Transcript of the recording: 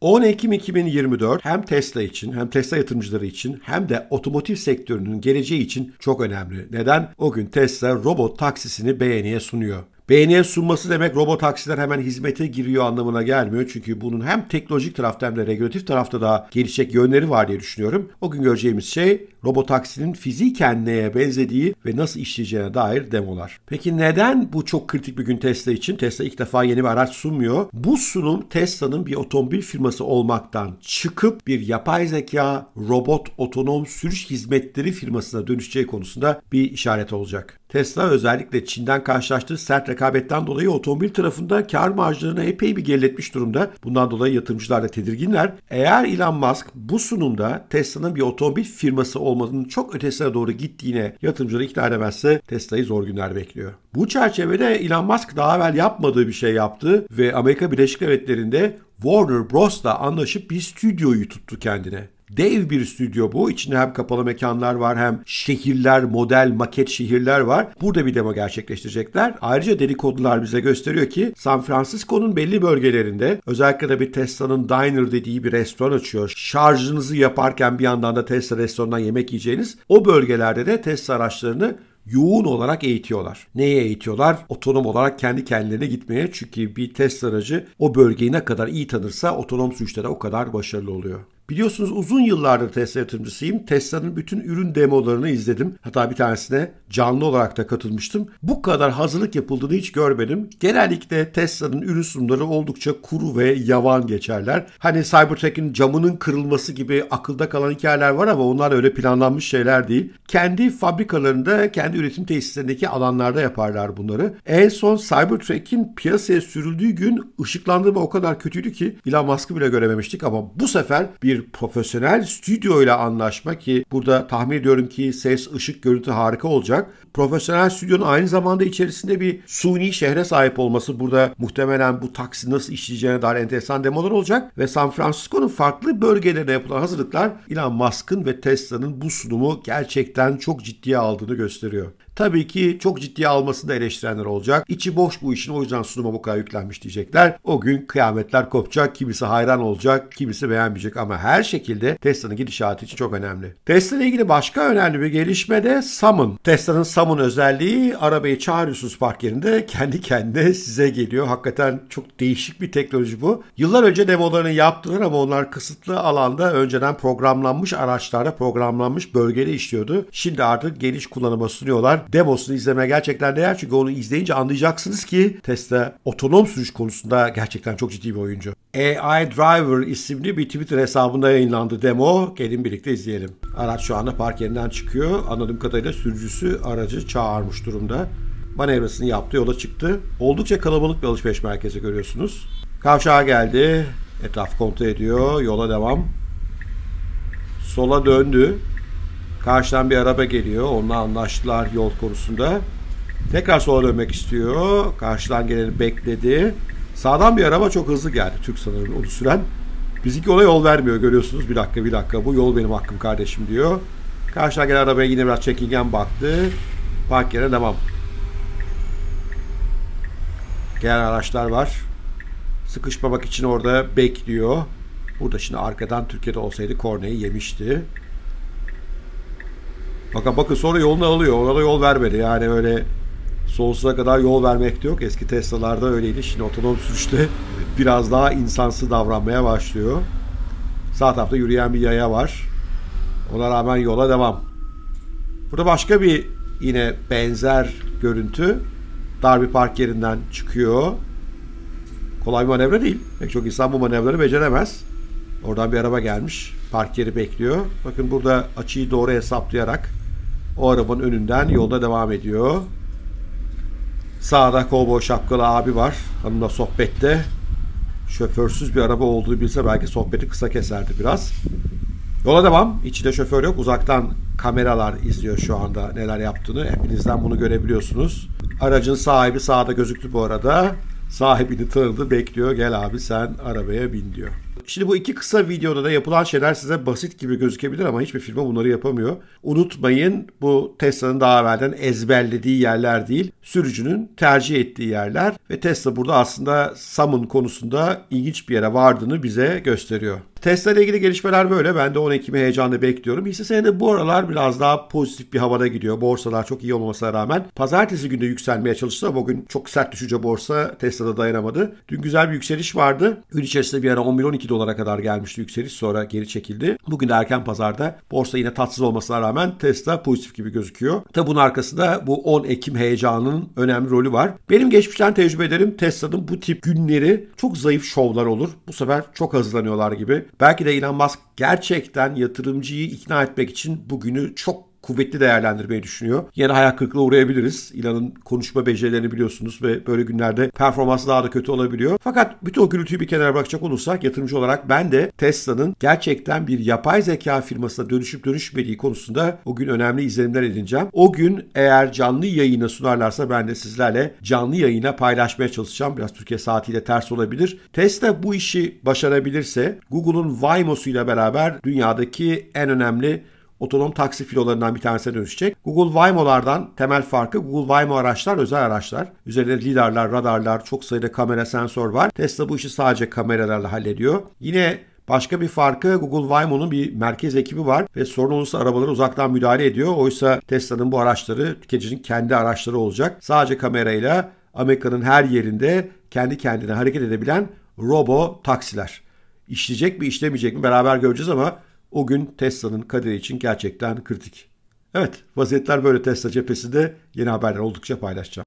10 Ekim 2024 hem Tesla için hem Tesla yatırımcıları için hem de otomotiv sektörünün geleceği için çok önemli. Neden? O gün Tesla robot taksisini beğeniye sunuyor. Beğeniye sunması demek robot taksiler hemen hizmete giriyor anlamına gelmiyor. Çünkü bunun hem teknolojik tarafta hem de regülatif tarafta da gelişecek yönleri var diye düşünüyorum. O gün göreceğimiz şey robot taksinin fiziken neye benzediği ve nasıl işleyeceğine dair demolar. Peki neden bu çok kritik bir gün Tesla için? Tesla ilk defa yeni bir araç sunmuyor. Bu sunum Tesla'nın bir otomobil firması olmaktan çıkıp bir yapay zeka, robot, otonom sürüş hizmetleri firmasına dönüşeceği konusunda bir işaret olacak. Tesla özellikle Çin'den karşılaştığı sert rekabetten dolayı otomobil tarafında kar marjlarını epey bir geriletmiş durumda. Bundan dolayı yatırımcılar da tedirginler. Eğer Elon Musk bu sunumda Tesla'nın bir otomobil firması olmanın çok ötesine doğru gittiğine yatırımcıları ikna edemezse Tesla'yı zor günler bekliyor. Bu çerçevede Elon Musk daha evvel yapmadığı bir şey yaptı ve Amerika Birleşik Devletleri'nde Warner Bros'la anlaşıp bir stüdyoyu tuttu kendine. Dev bir stüdyo bu. İçinde hem kapalı mekanlar var hem şehirler, model, maket şehirler var. Burada bir demo gerçekleştirecekler. Ayrıca dedikodular bize gösteriyor ki San Francisco'nun belli bölgelerinde özellikle de bir Tesla'nın Diner dediği bir restoran açıyor. Şarjınızı yaparken bir yandan da Tesla restorandan yemek yiyeceğiniz o bölgelerde de Tesla araçlarını yoğun olarak eğitiyorlar. Neye eğitiyorlar? Otonom olarak kendi kendilerine gitmeye. Çünkü bir test aracı o bölgeyi ne kadar iyi tanırsa otonom sürüşlere o kadar başarılı oluyor. Biliyorsunuz uzun yıllardır Tesla yatırımcısıyım. Tesla'nın bütün ürün demolarını izledim. Hatta bir tanesine canlı olarak da katılmıştım. Bu kadar hazırlık yapıldığını hiç görmedim. Genellikle Tesla'nın ürün sunumları oldukça kuru ve yavan geçerler. Hani Cybertruck'in camının kırılması gibi akılda kalan hikayeler var ama onlar öyle planlanmış şeyler değil. Kendi fabrikalarında, kendi üretim tesislerindeki alanlarda yaparlar bunları. En son Cybertruck'in piyasaya sürüldüğü gün ışıklandırma o kadar kötüydü ki Elon Musk'ı bile görememiştik ama bu sefer bir bir profesyonel stüdyoyla anlaşma ki burada tahmin ediyorum ki ses, ışık, görüntü harika olacak. Profesyonel stüdyonun aynı zamanda içerisinde bir suni şehre sahip olması burada muhtemelen bu taksi nasıl işleyeceğine dair enteresan demolar olacak ve San Francisco'nun farklı bölgelerine yapılan hazırlıklar Elon Musk'ın ve Tesla'nın bu sunumu gerçekten çok ciddiye aldığını gösteriyor. Tabii ki çok ciddiye almasını da eleştirenler olacak. İçi boş bu işin o yüzden sunuma bu kadar yüklenmiş diyecekler. O gün kıyametler kopacak. Kimisi hayran olacak, kimisi beğenmeyecek ama her şekilde Tesla'nın gidişatı için çok önemli. Tesla ile ilgili başka önemli bir gelişme de Summon. Tesla'nın Summon özelliği arabayı çağırıyorsunuz park yerinde kendi kendine size geliyor. Hakikaten çok değişik bir teknoloji bu. Yıllar önce demolarını yaptılar ama onlar kısıtlı alanda önceden programlanmış araçlarda programlanmış bölgede işliyordu. Şimdi artık geniş kullanıma sunuyorlar demosunu izlemeye gerçekten değer. Çünkü onu izleyince anlayacaksınız ki Tesla otonom sürüş konusunda gerçekten çok ciddi bir oyuncu. AI Driver isimli bir Twitter hesabında yayınlandı demo. Gelin birlikte izleyelim. Araç şu anda park yerinden çıkıyor. Anladığım kadarıyla sürücüsü aracı çağırmış durumda. Manevrasını yaptı, yola çıktı. Oldukça kalabalık bir alışveriş merkezi görüyorsunuz. Kavşağa geldi. Etraf kontrol ediyor. Yola devam. Sola döndü. Karşıdan bir araba geliyor. Onunla anlaştılar yol konusunda. Tekrar sola dönmek istiyor. Karşıdan geleni bekledi. Sağdan bir araba çok hızlı geldi. Türk sanırım onu süren. Bizimki ona yol vermiyor görüyorsunuz. Bir dakika bir dakika bu yol benim hakkım kardeşim diyor. Karşıdan gelen arabaya yine biraz çekingen baktı. Park yerine devam. Gelen araçlar var. Sıkışmamak için orada bekliyor. Burada şimdi arkadan Türkiye'de olsaydı korneyi yemişti. Bakın bakın sonra yolunu alıyor. orada yol vermedi. Yani öyle sonsuza kadar yol vermek de yok. Eski Tesla'larda öyleydi. Şimdi otonom sürüşte biraz daha insansı davranmaya başlıyor. Sağ tarafta yürüyen bir yaya var. Ona rağmen yola devam. Burada başka bir yine benzer görüntü. Dar bir park yerinden çıkıyor. Kolay bir manevra değil. Pek çok insan bu manevraları beceremez. Oradan bir araba gelmiş. Park yeri bekliyor. Bakın burada açıyı doğru hesaplayarak o arabanın önünden yolda devam ediyor. Sağda kobo şapkalı abi var. Hanımla sohbette. Şoförsüz bir araba olduğu bilse belki sohbeti kısa keserdi biraz. Yola devam. İçinde şoför yok. Uzaktan kameralar izliyor şu anda neler yaptığını. Hepinizden bunu görebiliyorsunuz. Aracın sahibi sağda gözüktü bu arada. Sahibini tanıdı bekliyor. Gel abi sen arabaya bin diyor. Şimdi bu iki kısa videoda da yapılan şeyler size basit gibi gözükebilir ama hiçbir firma bunları yapamıyor. Unutmayın bu Tesla'nın daha evvelden ezberlediği yerler değil, sürücünün tercih ettiği yerler ve Tesla burada aslında Sam'ın konusunda ilginç bir yere vardığını bize gösteriyor. Tesla ile ilgili gelişmeler böyle. Ben de 10 Ekim'i heyecanla bekliyorum. Hisse senedi bu aralar biraz daha pozitif bir havada gidiyor. Borsalar çok iyi olmasına rağmen. Pazartesi günü yükselmeye çalıştı ama bugün çok sert düşünce borsa Tesla'da dayanamadı. Dün güzel bir yükseliş vardı. Gün içerisinde bir ara 11-12 dolara kadar gelmişti yükseliş. Sonra geri çekildi. Bugün de erken pazarda borsa yine tatsız olmasına rağmen Tesla pozitif gibi gözüküyor. Tabi bunun arkasında bu 10 Ekim heyecanının önemli rolü var. Benim geçmişten tecrübelerim Tesla'nın bu tip günleri çok zayıf şovlar olur. Bu sefer çok hazırlanıyorlar gibi belki de Elon Musk gerçekten yatırımcıyı ikna etmek için bugünü çok kuvvetli değerlendirmeyi düşünüyor. Yine hayal kırıklığı uğrayabiliriz. İlan'ın konuşma becerilerini biliyorsunuz ve böyle günlerde performans daha da kötü olabiliyor. Fakat bütün o gürültüyü bir kenara bırakacak olursak yatırımcı olarak ben de Tesla'nın gerçekten bir yapay zeka firmasına dönüşüp dönüşmediği konusunda o gün önemli izlenimler edineceğim. O gün eğer canlı yayına sunarlarsa ben de sizlerle canlı yayına paylaşmaya çalışacağım. Biraz Türkiye saatiyle ters olabilir. Tesla bu işi başarabilirse Google'un Waymo'suyla beraber dünyadaki en önemli otonom taksi filolarından bir tanesine dönüşecek. Google Waymo'lardan temel farkı Google Waymo araçlar özel araçlar. Üzerinde lidarlar, radarlar, çok sayıda kamera sensör var. Tesla bu işi sadece kameralarla hallediyor. Yine Başka bir farkı Google Waymo'nun bir merkez ekibi var ve sorun olursa arabalara uzaktan müdahale ediyor. Oysa Tesla'nın bu araçları tüketicinin kendi araçları olacak. Sadece kamerayla Amerika'nın her yerinde kendi kendine hareket edebilen robo taksiler. İşleyecek mi işlemeyecek mi beraber göreceğiz ama o gün Tesla'nın kaderi için gerçekten kritik. Evet, vaziyetler böyle Tesla cephesinde yeni haberler oldukça paylaşacağım.